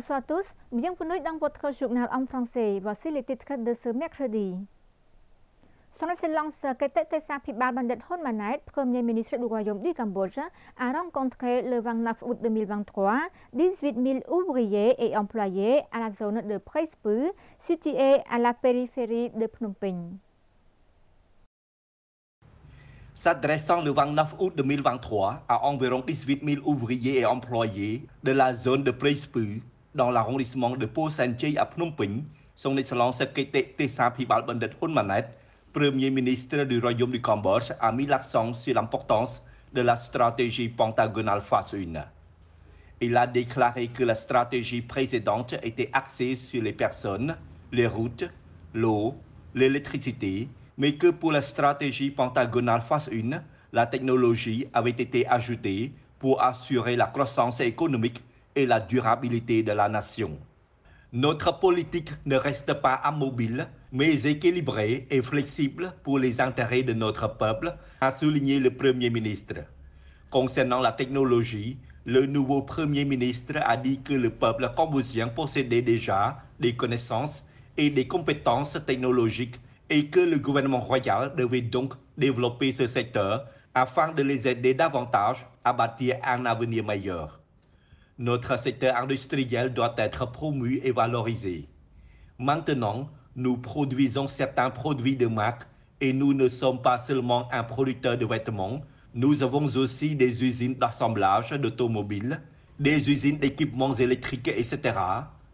Bonsoir à tous, bienvenue dans votre journal en français. Voici les titres de ce mercredi. Son Excellence, Ketetesa Tessa Bandit Honmanet, Premier ministre du Royaume du Cambodge, a rencontré le 29 août 2023 18 000 ouvriers et employés à la zone de Prespu, située à la périphérie de Phnom Penh. S'adressant le 29 août 2023 à environ 18 000 ouvriers et employés de la zone de Prespu, dans de Phnom Penh, son son secrétés des Sapibal Bandit Hun Manet, premier ministre du Royaume du Cambodge, a mis l'accent sur l'importance de la stratégie pentagonale phase 1. Il a déclaré que la stratégie précédente était axée sur les personnes, les routes, l'eau, l'électricité, mais que pour la stratégie pentagonale phase 1, la technologie avait été ajoutée pour assurer la croissance économique la durabilité de la nation. Notre politique ne reste pas immobile, mais équilibrée et flexible pour les intérêts de notre peuple, a souligné le Premier ministre. Concernant la technologie, le nouveau Premier ministre a dit que le peuple cambodgien possédait déjà des connaissances et des compétences technologiques et que le gouvernement royal devait donc développer ce secteur afin de les aider davantage à bâtir un avenir meilleur. Notre secteur industriel doit être promu et valorisé. Maintenant, nous produisons certains produits de marque et nous ne sommes pas seulement un producteur de vêtements, nous avons aussi des usines d'assemblage d'automobiles, des usines d'équipements électriques, etc.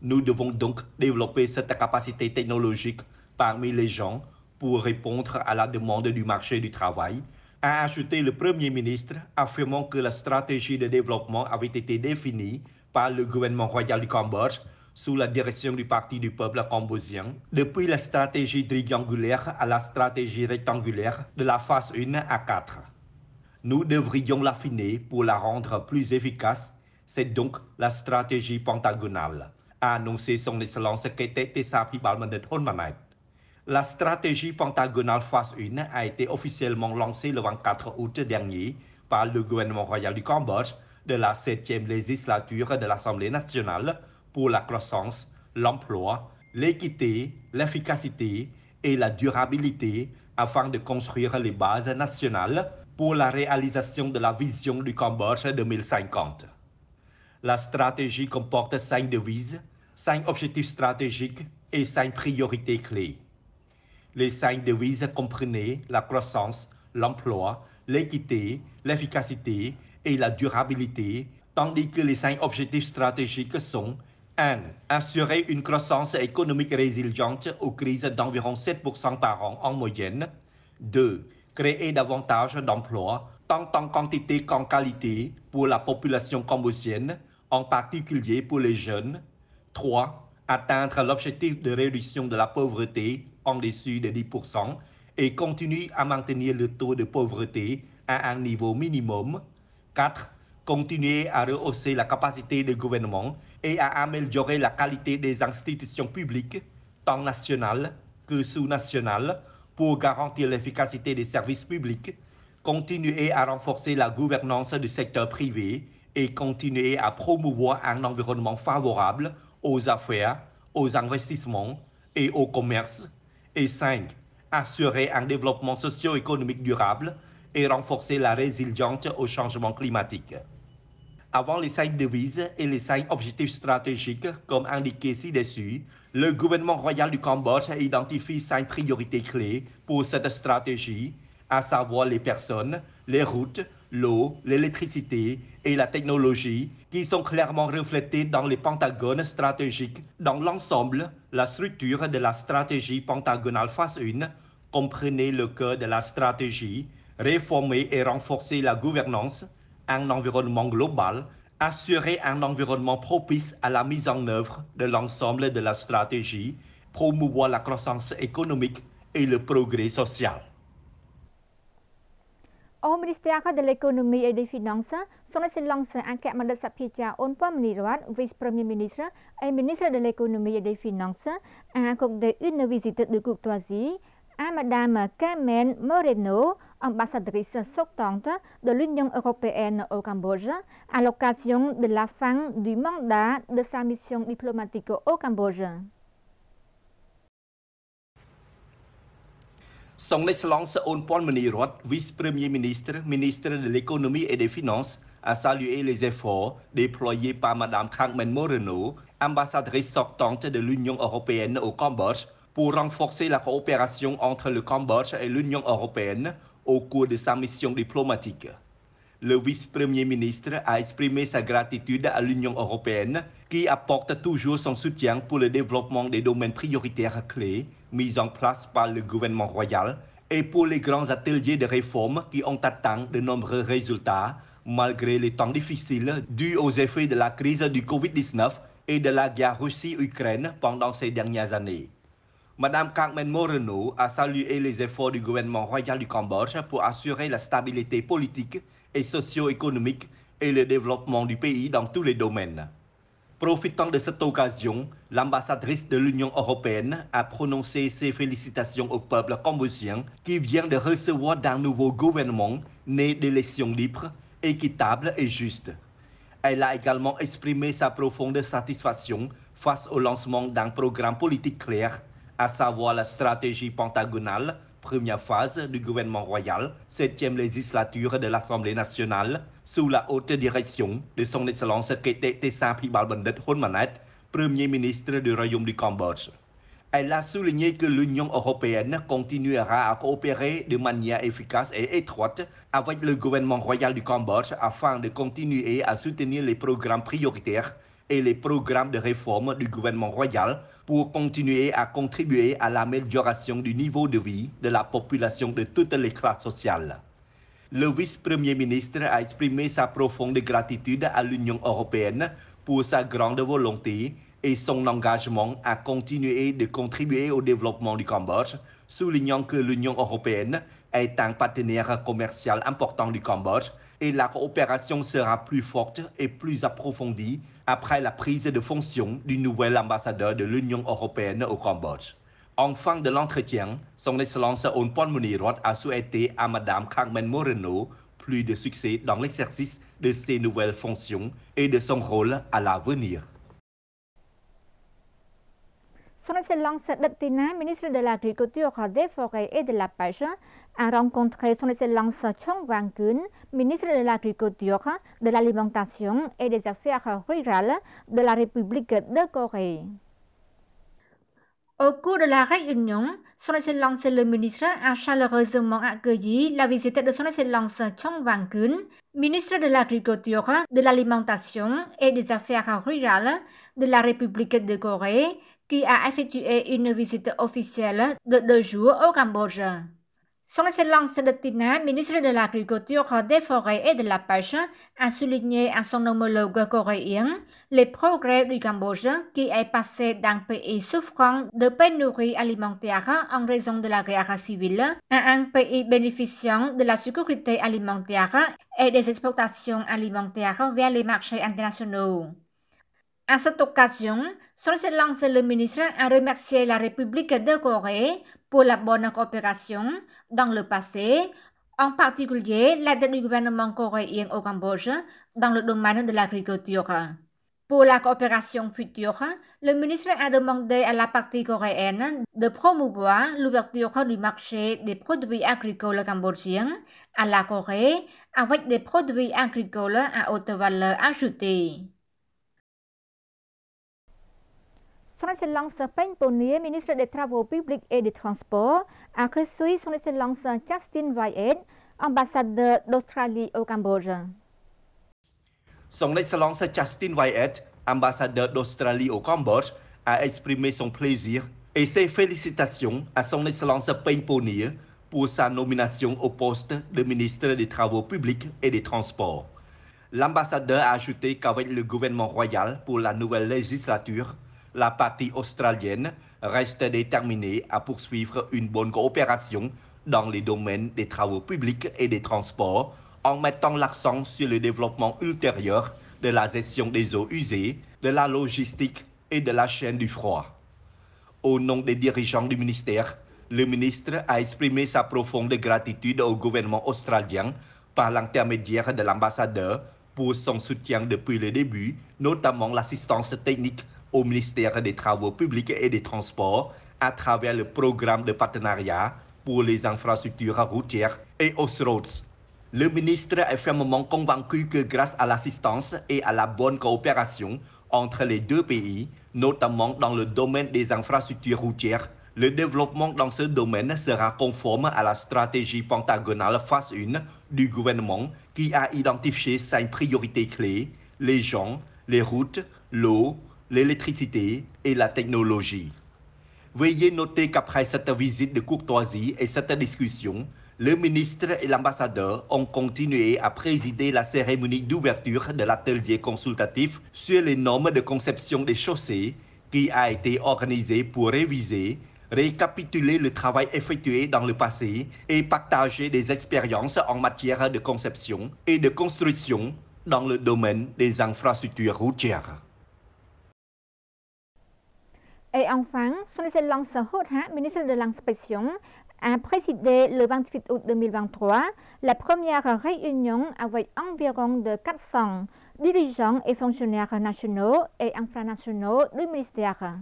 Nous devons donc développer cette capacité technologique parmi les gens pour répondre à la demande du marché du travail a ajouté le Premier ministre, affirmant que la stratégie de développement avait été définie par le gouvernement royal du Cambodge sous la direction du Parti du peuple cambodgien, depuis la stratégie triangulaire à la stratégie rectangulaire de la phase 1 à 4. Nous devrions l'affiner pour la rendre plus efficace, c'est donc la stratégie pentagonale, a annoncé son excellence Kete Tessapi Honmanet. La stratégie pentagonale phase 1 a été officiellement lancée le 24 août dernier par le gouvernement royal du Cambodge de la 7e législature de l'Assemblée nationale pour la croissance, l'emploi, l'équité, l'efficacité et la durabilité afin de construire les bases nationales pour la réalisation de la vision du Cambodge 2050. La stratégie comporte cinq devises, cinq objectifs stratégiques et cinq priorités clés les cinq devises comprenaient la croissance, l'emploi, l'équité, l'efficacité et la durabilité, tandis que les cinq objectifs stratégiques sont 1. Assurer une croissance économique résiliente aux crises d'environ 7% par an en moyenne. 2. Créer davantage d'emplois, tant en quantité qu'en qualité, pour la population cambodgienne, en particulier pour les jeunes. 3. Atteindre l'objectif de réduction de la pauvreté en dessus de 10% et continue à maintenir le taux de pauvreté à un niveau minimum. 4. Continuer à rehausser la capacité du gouvernement et à améliorer la qualité des institutions publiques, tant nationales que sous-nationales, pour garantir l'efficacité des services publics, continuer à renforcer la gouvernance du secteur privé et continuer à promouvoir un environnement favorable aux affaires, aux investissements et au commerce et 5. Assurer un développement socio-économique durable et renforcer la résilience au changement climatique. Avant les cinq devises et les cinq objectifs stratégiques, comme indiqué ci-dessus, le gouvernement royal du Cambodge identifie cinq priorités clés pour cette stratégie, à savoir les personnes, les routes, l'eau, l'électricité et la technologie qui sont clairement reflétées dans les pentagones stratégiques. Dans l'ensemble, la structure de la stratégie pentagonale phase 1 comprenait le cœur de la stratégie, réformer et renforcer la gouvernance, un environnement global, assurer un environnement propice à la mise en œuvre de l'ensemble de la stratégie, promouvoir la croissance économique et le progrès social au ministère de l'économie et des finances, son excellence Ankemadat on Onpamnirwat, vice-premier ministre et ministre de l'économie et des finances, a accordé une visite de courtoisie à Madame Carmen Moreno, ambassadrice sortante de l'Union européenne au Cambodge, à l'occasion de la fin du mandat de sa mission diplomatique au Cambodge. Son Excellence On-Paul Menirot, vice-premier ministre, ministre de l'économie et des finances, a salué les efforts déployés par Mme Carmen Moreno, ambassadrice sortante de l'Union européenne au Cambodge, pour renforcer la coopération entre le Cambodge et l'Union européenne au cours de sa mission diplomatique le vice-premier ministre a exprimé sa gratitude à l'Union européenne qui apporte toujours son soutien pour le développement des domaines prioritaires clés mis en place par le gouvernement royal et pour les grands ateliers de réforme qui ont atteint de nombreux résultats malgré les temps difficiles dus aux effets de la crise du Covid-19 et de la guerre Russie-Ukraine pendant ces dernières années. Madame Carmen Moreno a salué les efforts du gouvernement royal du Cambodge pour assurer la stabilité politique et socio-économique et le développement du pays dans tous les domaines. Profitant de cette occasion, l'ambassadrice de l'Union européenne a prononcé ses félicitations au peuple cambodgien qui vient de recevoir d'un nouveau gouvernement né d'élections libres, équitables et justes. Elle a également exprimé sa profonde satisfaction face au lancement d'un programme politique clair, à savoir la stratégie pentagonale première phase du gouvernement royal, septième législature de l'Assemblée nationale, sous la haute direction de son Excellence Kete Tessa Balbandet premier ministre du Royaume du Cambodge. Elle a souligné que l'Union européenne continuera à coopérer de manière efficace et étroite avec le gouvernement royal du Cambodge afin de continuer à soutenir les programmes prioritaires et les programmes de réforme du gouvernement royal pour continuer à contribuer à l'amélioration du niveau de vie de la population de toutes les classes sociales. Le vice-premier ministre a exprimé sa profonde gratitude à l'Union européenne pour sa grande volonté et son engagement à continuer de contribuer au développement du Cambodge, soulignant que l'Union européenne est un partenaire commercial important du Cambodge et la coopération sera plus forte et plus approfondie après la prise de fonction du nouvel ambassadeur de l'Union européenne au Cambodge. En fin de l'entretien, son Excellence Onpon Munirot a souhaité à Mme Carmen Moreno plus de succès dans l'exercice de ses nouvelles fonctions et de son rôle à l'avenir. Son Excellence ministre de l'Agriculture, des Forêts et de la Pêche, a rencontré son excellence Chong Wang-kun, ministre de l'Agriculture, de l'Alimentation et des Affaires rurales de la République de Corée. Au cours de la réunion, son excellence le ministre a chaleureusement accueilli la visite de son excellence Chong Wang-kun, ministre de l'Agriculture, de l'Alimentation et des Affaires rurales de la République de Corée, qui a effectué une visite officielle de deux jours au Cambodge. Son Excellence de Tina, ministre de l'Agriculture, des Forêts et de la Pêche, a souligné à son homologue coréen les progrès du Cambodge qui est passé d'un pays souffrant de pénurie alimentaire en raison de la guerre civile à un pays bénéficiant de la sécurité alimentaire et des exportations alimentaires vers les marchés internationaux. À cette occasion, Son Excellence le ministre a remercié la République de Corée pour la bonne coopération dans le passé, en particulier l'aide du gouvernement coréen au Cambodge dans le domaine de l'agriculture. Pour la coopération future, le ministre a demandé à la partie coréenne de promouvoir l'ouverture du marché des produits agricoles cambodgiens à la Corée avec des produits agricoles à haute valeur ajoutée. Excellence Excellence Ponia, ministre des Travaux Publics et des Transports, a reçu Son Excellence Justin Wyatt, ambassadeur d'Australie au Cambodge. Son Excellence Justin Wyatt, ambassadeur d'Australie au Cambodge, a exprimé son plaisir et ses félicitations à son Excellence Peng pour sa nomination au poste de ministre des Travaux publics et des Transports. L'ambassadeur a ajouté qu'avec le gouvernement royal pour la nouvelle législature, la partie australienne reste déterminée à poursuivre une bonne coopération dans les domaines des travaux publics et des transports en mettant l'accent sur le développement ultérieur de la gestion des eaux usées, de la logistique et de la chaîne du froid. Au nom des dirigeants du ministère, le ministre a exprimé sa profonde gratitude au gouvernement australien par l'intermédiaire de l'ambassadeur pour son soutien depuis le début, notamment l'assistance technique au ministère des Travaux publics et des Transports à travers le programme de partenariat pour les infrastructures routières et aux roads Le ministre est fermement convaincu que grâce à l'assistance et à la bonne coopération entre les deux pays, notamment dans le domaine des infrastructures routières, le développement dans ce domaine sera conforme à la stratégie pentagonale phase 1 du gouvernement qui a identifié cinq priorités clés, les gens, les routes, l'eau, l'électricité et la technologie. Veuillez noter qu'après cette visite de courtoisie et cette discussion, le ministre et l'ambassadeur ont continué à présider la cérémonie d'ouverture de l'atelier consultatif sur les normes de conception des chaussées qui a été organisé pour réviser, récapituler le travail effectué dans le passé et partager des expériences en matière de conception et de construction dans le domaine des infrastructures routières. Et enfin, son excellence Hoda, ministre de l'Inspection, hein, a présidé le 28 août 2023 la première réunion avec environ de 400 dirigeants et fonctionnaires nationaux et infranationaux du ministère.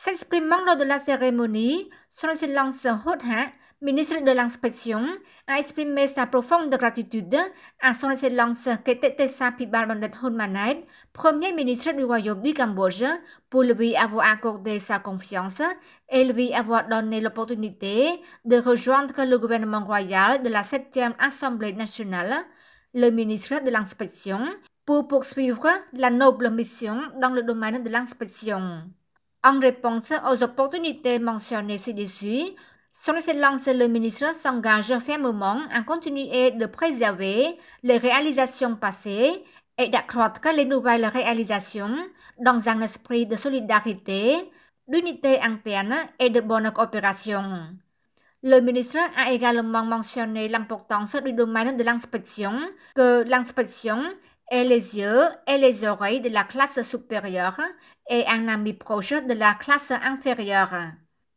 S'exprimant lors de la cérémonie, son Excellence Hodha, hein, ministre de l'Inspection, a exprimé sa profonde gratitude à son Excellence Ketetesa Pibal Bandit premier ministre du Royaume du Cambodge, pour lui avoir accordé sa confiance et lui avoir donné l'opportunité de rejoindre le gouvernement royal de la 7e Assemblée nationale. Le ministre de l'Inspection pour poursuivre la noble mission dans le domaine de l'inspection. En réponse aux opportunités mentionnées ci-dessus, son Excellence le ministre s'engage fermement à continuer de préserver les réalisations passées et d'accroître les nouvelles réalisations dans un esprit de solidarité, d'unité interne et de bonne coopération. Le ministre a également mentionné l'importance du domaine de l'inspection, que l'inspection et les yeux et les oreilles de la classe supérieure et un ami proche de la classe inférieure.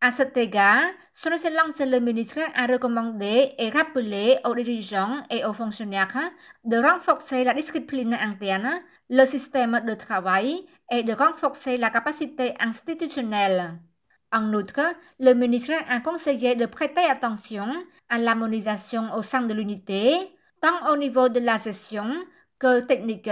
À cet égard, son Excellence le ministre a recommandé et rappelé aux dirigeants et aux fonctionnaires de renforcer la discipline interne, le système de travail et de renforcer la capacité institutionnelle. En outre, le ministre a conseillé de prêter attention à l'harmonisation au sein de l'unité, tant au niveau de la session technique.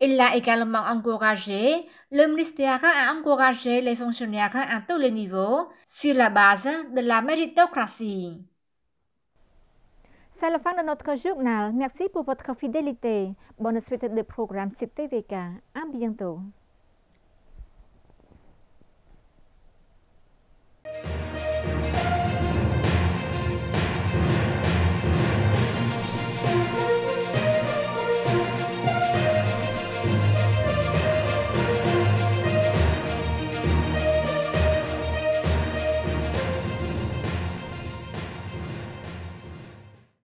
Il a également encouragé, le ministère a encouragé les fonctionnaires à tous les niveaux sur la base de la méritocratie. C'est la fin de notre journal. Merci pour votre fidélité. Bonne suite de programme sur TVK. À bientôt.